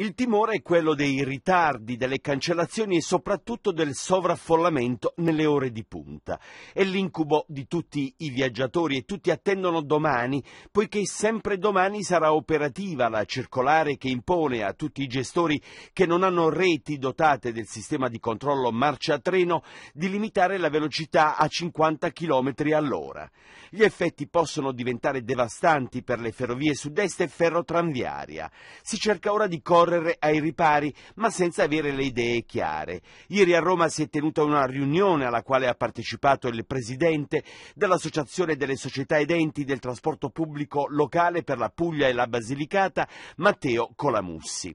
Il timore è quello dei ritardi, delle cancellazioni e soprattutto del sovraffollamento nelle ore di punta. È l'incubo di tutti i viaggiatori e tutti attendono domani, poiché sempre domani sarà operativa la circolare che impone a tutti i gestori che non hanno reti dotate del sistema di controllo marcia-treno di limitare la velocità a 50 km all'ora. Gli effetti possono diventare devastanti per le ferrovie sud-est e ferrotranviaria. Si cerca ora di correre correre ai ripari, ma senza avere le idee chiare. Ieri a Roma si è tenuta una riunione alla quale ha partecipato il presidente dell'Associazione delle società ed Enti del trasporto pubblico locale per la Puglia e la Basilicata, Matteo Colamussi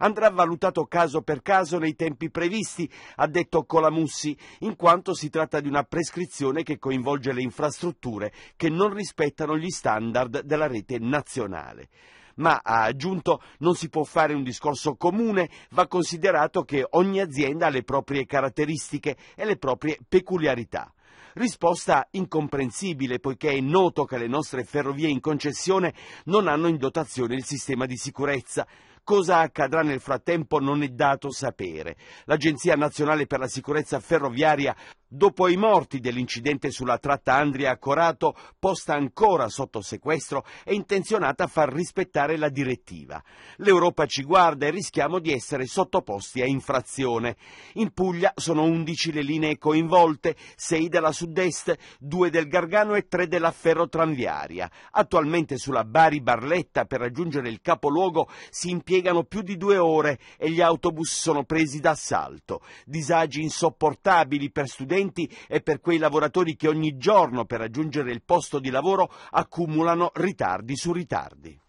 andrà valutato caso per caso nei tempi previsti, ha detto Colamussi, in quanto si tratta di una prescrizione che coinvolge le infrastrutture che non rispettano gli standard della rete nazionale ma ha aggiunto non si può fare un discorso comune, va considerato che ogni azienda ha le proprie caratteristiche e le proprie peculiarità. Risposta incomprensibile poiché è noto che le nostre ferrovie in concessione non hanno in dotazione il sistema di sicurezza. Cosa accadrà nel frattempo non è dato sapere. L'Agenzia Nazionale per la Sicurezza Ferroviaria, dopo i morti dell'incidente sulla tratta Andria-Corato, posta ancora sotto sequestro, è intenzionata a far rispettare la direttiva. L'Europa ci guarda e rischiamo di essere sottoposti a infrazione. In Puglia sono 11 le linee coinvolte, 6 della sud-est, 2 del Gargano e 3 della ferrotranviaria. Attualmente sulla Bari-Barletta per raggiungere il capoluogo si impiega impiegano più di due ore e gli autobus sono presi d'assalto. Disagi insopportabili per studenti e per quei lavoratori che ogni giorno per raggiungere il posto di lavoro accumulano ritardi su ritardi.